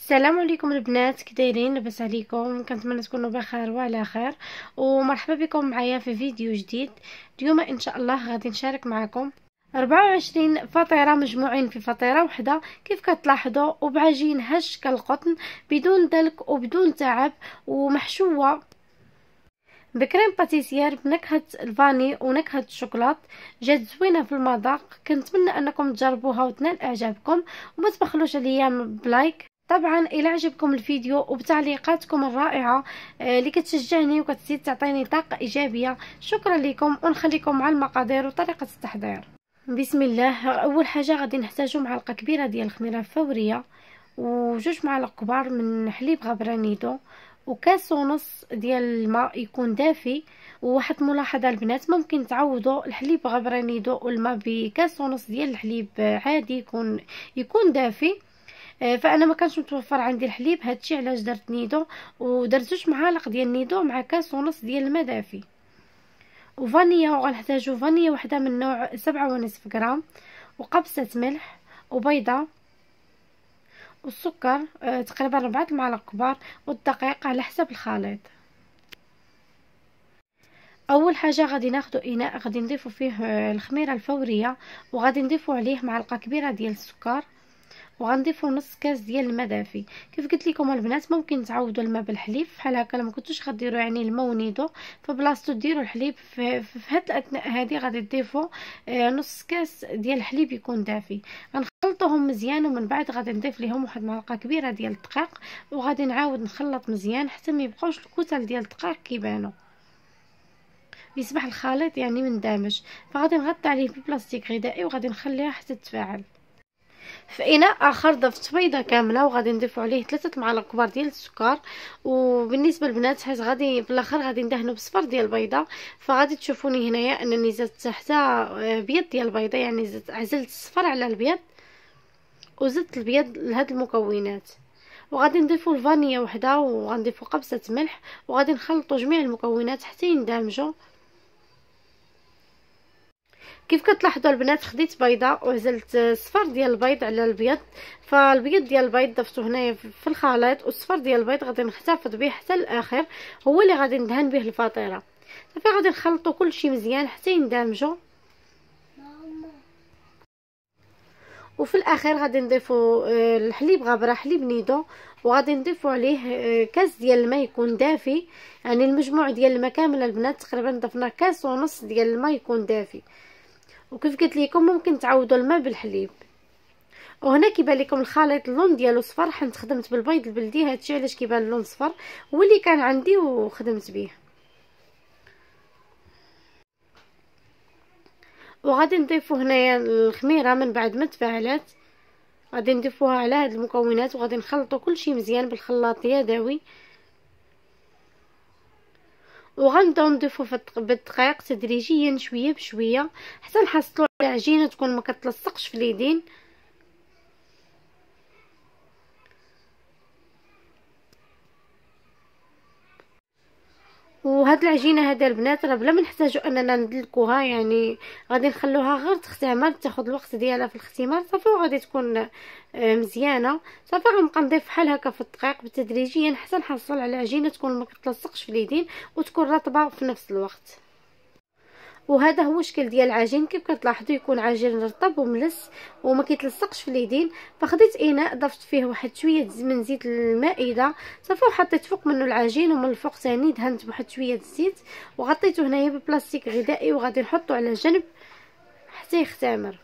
السلام عليكم البنات كي دايرين لاباس عليكم كنتمنى تكونوا بخير وعلى خير ومرحبا بكم معايا في فيديو جديد اليوم ان شاء الله غادي نشارك معكم 24 فطيره مجموعين في فطيره واحده كيف كتلاحظوا وبعجين هش كالقطن بدون دلك وبدون تعب ومحشوه بكريم باتيسير بنكهه الفاني ونكهه الشوكولات جات زوينه في المذاق كنتمنى انكم تجربوها وتنال اعجابكم وما تبخلوش عليا بلايك طبعا الى عجبكم الفيديو وبتعليقاتكم الرائعه آه، اللي كتشجعني وكتزيد تعطيني طاقه ايجابيه شكرا لكم ونخليكم مع المقادير وطريقه التحضير بسم الله اول حاجه غادي نحتاجو معلقه كبيره ديال الخميره فوريه وجوج معالق كبار من حليب غبرانيدو وكاس ونص ديال الماء يكون دافي وواحد ملاحظه البنات ممكن تعوضوا الحليب غبرانيدو والماء بكاس ونص ديال الحليب عادي يكون يكون دافي آه، فانا ما كانش متوفر عندي الحليب هادشي علاش درت نيدو ودرت جوج معالق ديال النيدو مع كاس ونص ديال الماء دافي وفانيا وغنحتاجو فانيا وحده من نوع سبعة ونصف غرام وقبصه ملح وبيضه والسكر آه، تقريبا ربعة المعالق كبار والدقيق على حسب الخليط اول حاجه غادي ناخدو اناء غادي نضيفو فيه آه، الخميره الفوريه وغادي نضيفو عليه معلقه كبيره ديال السكر وغنضيفوا نص كاس ديال الماء دافي كيف قلت لكم البنات ممكن تعوضوا الماء بالحليب بحال هكا لما كنتوش غديروا يعني الماء ونيدو فبلاصتو ديروا الحليب في, في هاد الاثناء هذه غادي تضيفوا آه، نص كاس ديال الحليب يكون دافي غنخلطوهم مزيان ومن بعد غادي نضيف لهم واحد معلقه كبيره ديال الدقيق وغادي نعاود نخلط مزيان حتى ما يبقاوش الكتل ديال الدقيق كيبانوا يصبح الخليط يعني مندمج فغادي نغطي عليه ببلاستيك غذائي وغادي نخليها حتى تفاعل في اناء اخر ضفت بيضه كامله وغادي نضيف عليه ثلاثه معالق كبار ديال السكر وبالنسبه للبنات حيت غادي في الاخر غادي ندهنو بصفر ديال البيضه فغادي تشوفوني هنايا انني زدت حتى آه، بيض ديال البيضه يعني زدت عزلت الصفر على البيض وزدت البيض لهاد المكونات وغادي نضيفوا الفانيا وحده وغنضيفوا قبسه ملح وغادي نخلطوا جميع المكونات حتى يندمجوا كيف كتلاحظوا البنات خديت بيضه وعزلت الصفر ديال البيض على البيض فالبيض ديال البيض ضفته هنايا في الخليط والصفر ديال البيض غادي نحتفظ به حتى الاخر هو اللي غادي ندهن به الفطيره صافي غادي نخلطوا كلشي مزيان حتى يندمجوا وفي الاخير غادي نضيفوا آه، الحليب غبره حليب نيدو وغادي نضيفوا عليه آه، كاس ديال الماء يكون دافي يعني المجموع ديال الماء كامل البنات تقريبا ضفنا كاس ونص ديال الماء يكون دافي وكيف قلت لكم ممكن تعوضوا الماء بالحليب وهنا كيبان لكم الخليط اللون ديالو صفر حنت خدمت بالبيض البلدي هادشي علاش كيبان اللون صفر هو كان عندي وخدمت به وغادي نضيفو هنايا الخميره من بعد ما تفاعلات غادي نضيفوها على هاد المكونات وغادي نخلطو كلشي مزيان بالخلاط يدوي وغنضيفو بالدقيق تدريجيا شويه بشويه حتى نحصلوا على عجينه تكون ما كتلصقش في اليدين وهاد العجينه هذا البنات راه بلا ما نحتاجوا اننا ندلكوها يعني غادي نخلوها غير تختمر تاخد الوقت ديالها في الاختمار صافي وغادي تكون آه، مزيانه صافي غنبقى نضيف بحال هكا في الدقيق بالتدريجيا حتى نحصل على عجينه تكون ما كتلصقش في اليدين وتكون رطبه في نفس الوقت وهذا هو الشكل ديال العجين كيف كتلاحظوا يكون عجين رطب وملس وما كيتلصقش في اليدين فخديت اناء ضفت فيه واحد شويه من زيت المائده صافي وحطيت فوق منه العجين ومن الفوق ثاني دهنت بواحد شويه الزيت وغطيته هنايا ببلاستيك غذائي وغادي نحطه على جنب حتى يختمر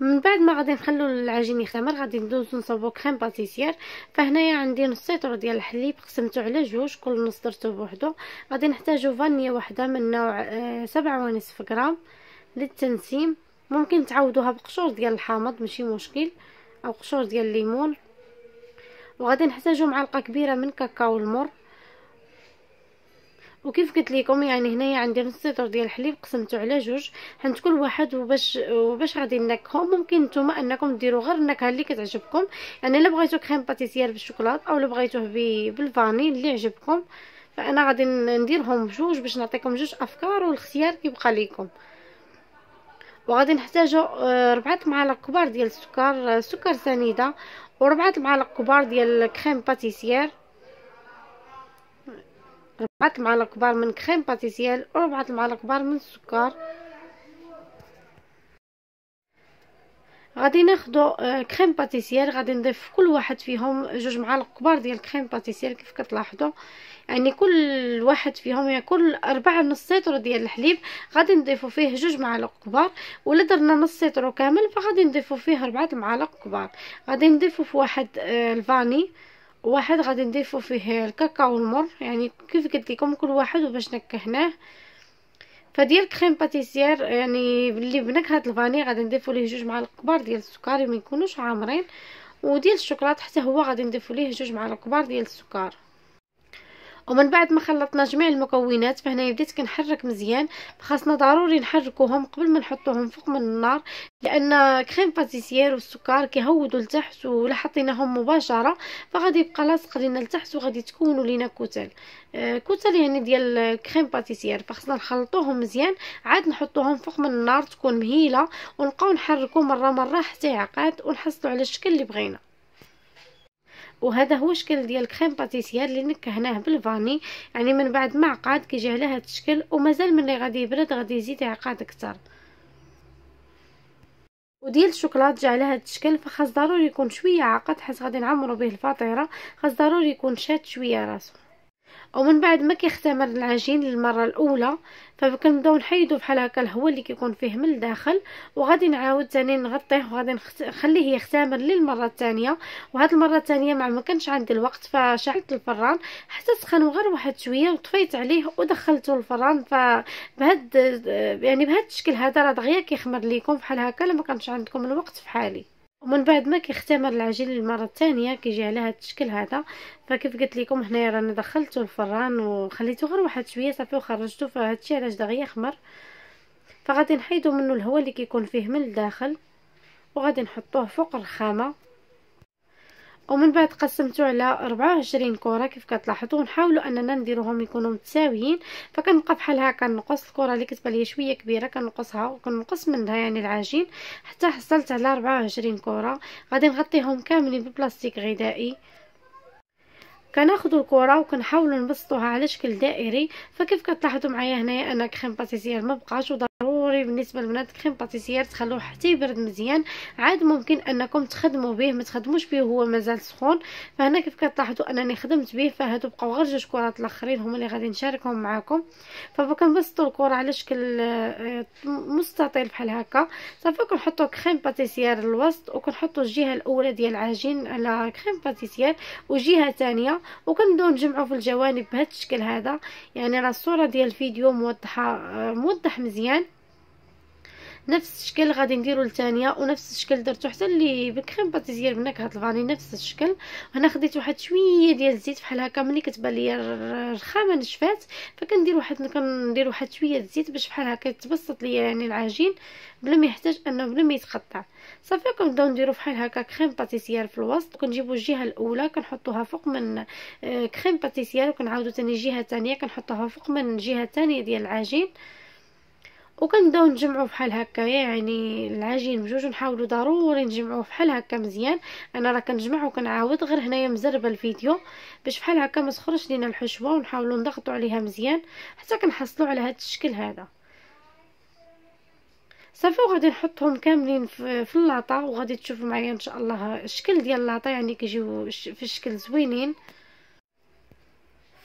من بعد ما غادي نخلو العجين يخمر غادي ندوزو نصاوبو كريم باتيسير فهنايا عندي نص لتر ديال الحليب قسمته على جوج كل نص درته بوحدو غادي نحتاجو فانيا وحده من نوع آه، سبعة ونصف غرام للتنسيم ممكن تعوضوها بقشور ديال الحامض ماشي مشكل او قشور ديال الليمون وغادي نحتاجو معلقه كبيره من كاكاو المر وكيف قلت لكم يعني هنايا نص الصدر ديال الحليب قسمته على جوج حنت كل واحد وباش وباش غادي نكهو ممكن نتوما انكم ديروا غير النكهه اللي كتعجبكم يعني الا بغيتو كريم باتيسير بالشوكولاط او الا بغيتوه بالفاني اللي عجبكم فانا غادي نديرهم بجوج باش نعطيكم جوج افكار والاختيار كيبقى ليكم وغادي نحتاجو آه، ربعة معالق كبار ديال السكر آه، سكر سنيده وربعة معالق كبار ديال كريم باتيسير ربعة معالق كبار من كريم باتيسيال وربعة معالق كبار من السكر غادي ناخدو كريم آه, باتيسيال غادي نضيف في كل واحد فيهم جوج معالق كبار ديال كريم باتيسيال كيف كتلاحظوا يعني كل واحد فيهم يعني كل أربعة نص لتر ديال الحليب غادي نضيفوا فيه جوج معالق كبار ولا درنا نص لتر كامل فغادي نضيفوا فيه أربعة معالق كبار غادي نضيفوا في واحد آه, الفاني واحد غادي نضيفو فيه الكاكاو المر يعني كيف قلت لكم كل واحد وباش نكهناه فديال كريم باتيسير يعني اللي بنكهه الفاني غادي نضيفو ليه جوج معالق كبار ديال السكر ما يكونوش عامرين وديال الشوكولاط حتى هو غادي نضيفو ليه جوج معالق كبار ديال السكر ومن بعد ما خلطنا جميع المكونات فهنا بديت كنحرك مزيان خاصنا ضروري نحركوهم قبل ما نحطوهم فوق من النار لان كريم باتيسيير والسكر كيهودوا لتحت ولا حطيناهم مباشره فغادي يبقى لاصق لينا لتحت وغادي تكونوا لينا كتل آه، كتل يعني ديال كريم باتيسيير فخصنا نخلطوهم مزيان عاد نحطوهم فوق من النار تكون مهيله ونبقاو نحركو مره مره حتى يعقد ونحصلوا على الشكل اللي بغينا وهذا هو الشكل ديال الكريم باتيسيير اللي نكهناه بالفاني يعني من بعد ما عقاد كيجي على هذا الشكل ومازال ملي غادي يبرد غادي يزيد يعقد اكثر وديال الشوكولات جا على هذا الشكل فخاص ضروري يكون شويه عقد حيت غادي نعمرو به الفطيره خاص ضروري يكون شاد شويه راسو ومن بعد ما كيختمر العجين للمره الاولى فكنبداو نحيدو بحال هكا الهواء اللي كيكون فيه من الداخل وغادي نعاود ثاني نغطيه وغادي نخليه يختمر للمره الثانيه وهاد المره الثانيه ما ما كانش عندي الوقت فشعلت الفران حتى سخن غير واحد شويه وطفيت عليه ودخلته الفران فبهاد يعني بهاد الشكل هذا راه دغيا كيخمر ليكم بحال هكا لما كانش عندكم الوقت فحالي ومن بعد ما كيختمر العجين للمره الثانيه كيجي على هذا الشكل هذا فكيف قلت لكم هنايا راني دخلته الفران وخليته غير واحد شويه صافي وخرجته فهادشي علاش دغيا يخمر فغادي نحيدو منه الهواء اللي كيكون فيه من الداخل وغادي نحطوه فوق الخامه ومن بعد قسمته على 24 كره كيف كتلاحظوا نحاولوا اننا نديروهم يكونوا متساويين فكنبقى بحال هكا نقص الكره اللي كتبان لي شويه كبيره كنقصها وكنقص منها يعني العجين حتى حصلت على 24 كره غادي نغطيهم كاملين ببلاستيك غذائي كناخذ الكره وكنحاولوا نبسطوها على شكل دائري فكيف كتلاحظوا معايا هنايا انا كريم باتيسير ما بقاش وضروري ضروري بالنسبه للبنات كريم باتيسيير تخلوه حتى يبرد مزيان عاد ممكن انكم تخدموا به ما تخدموش به هو مازال سخون فهنا كيف كتلاحظوا انني خدمت به فهادو بقاو غير جوج كرات الاخرين هما اللي غادي نشاركهم معاكم فكنبسطوا الكره على شكل آه، مستطيل بحال هكا صافي كنحطوا كريم باتيسيير الوسط وكنحطوا الجهه الاولى ديال العجين على كريم باتيسيير وجهه ثانيه وكنبداو نجمعوا في الجوانب بهذا الشكل هذا يعني راه الصوره ديال الفيديو موضحه آه، موضح مزيان نفس الشكل غادي نديرو للثانيه ونفس الشكل درتو حتى اللي بكخيم باتيزير بنكهه الفاني نفس الشكل هنا خديت واحد شويه ديال الزيت بحال هكا ملي كتبان ليا الرخامه نشفات فكندير واحد كندير واحد شويه الزيت باش بحال هكا يتبسط ليا يعني العجين بلا ما يحتاج انه بلا ما يتقطع صافي كنبداو نديرو بحال هكا كريم باتيسيير في الوسط كنجيبو الجهه الاولى كنحطوها فوق من آه، كريم باتيسيير وكنعاودو ثاني الجهه الثانيه كنحطوها فوق من الجهه الثانيه ديال العجين وكنبداو نجمعو بحال هكا يعني العجين بجوج نحاولوا ضروري نجمعوه بحال هكا مزيان انا راه كنجمع وكنعاود غير هنايا مزربه الفيديو باش بحال هكا ما تخرجش لينا الحشوه ونحاولوا نضغطوا عليها مزيان حتى كنحصلوا على هذا الشكل هذا صافي وغادي نحطهم كاملين في اللاطه وغادي تشوفوا معايا ان شاء الله الشكل ديال اللاطه يعني كيجيو في الشكل زوينين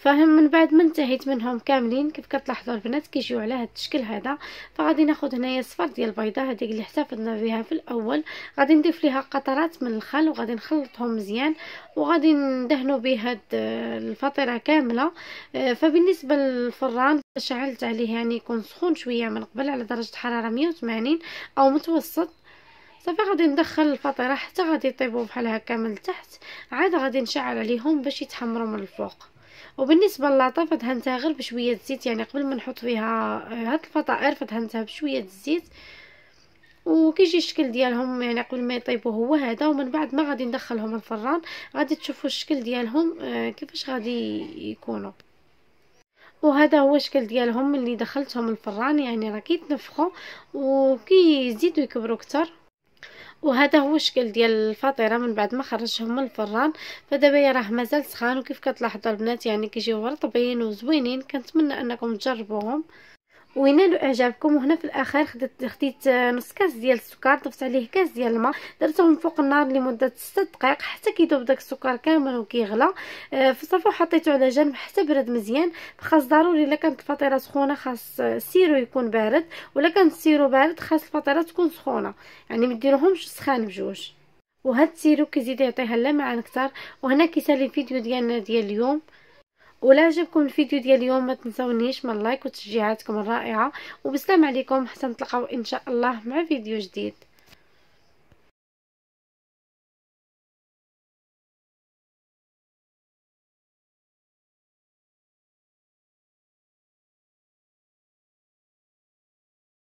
فهم من بعد ما انتهيت منهم كاملين كيف كتلاحظوا البنات كيجيو على هذا الشكل هذا فغادي ناخذ هنايا الصفر ديال البيضه هذيك اللي احتفظنا بها في الاول غادي نضيف ليها قطرات من الخل وغادي نخلطهم مزيان وغادي ندهنوا بهاد الفطيره كامله آه، فبالنسبه للفران شعلت عليه يعني يكون سخون شويه من قبل على درجه حراره 180 او متوسط صافي غادي ندخل الفطيره حتى غادي يطيبوا بحال هكا من التحت عاد غادي نشعل عليهم باش يتحمروا من الفوق وبالنسبه لللاطه فدهنتها غير بشويه زيت يعني قبل ما نحط فيها هاد الفطائر فدهنتها بشويه الزيت وكيجي الشكل ديالهم يعني قبل ما يطيبوا هو هذا ومن بعد ما غادي ندخلهم الفران غادي تشوفوا الشكل ديالهم آه، كيفاش غادي يكونوا وهذا هو الشكل ديالهم اللي دخلتهم الفران يعني راه كيتنفخوا وكيزيدوا يكبروا اكثر وهذا هو الشكل ديال الفطيره من بعد ما خرجهم من الفران فدابا راه مازال سخان وكيف كتلاحظوا البنات يعني كيجيو رطبين وزوينين كنتمنى انكم تجربوهم وينالوا اعجابكم وهنا في الاخير خديت خديت نص كاس ديال السكر ضفت عليه كاس ديال الماء درتهم فوق النار لمده 6 دقائق حتى كيذوب داك السكر كامل وكيغلى فصافي آه، وحطيته على جنب حتى برد مزيان خاص ضروري الا كانت الفطيره سخونه خاص السيرو يكون بارد ولا كان السيرو بارد خاص الفطيره تكون سخونه يعني ما ديروهمش سخان بجوج وهاد السيرو كيزيد يعطيها اللمعان اكثر وهنا كيسالي الفيديو ديالنا ديال اليوم ولا عجبكم الفيديو ديال اليوم ما تنسونيش من لايك وتشجيعاتكم الرائعه وبسلام عليكم حتى نتلاقاو ان شاء الله مع فيديو جديد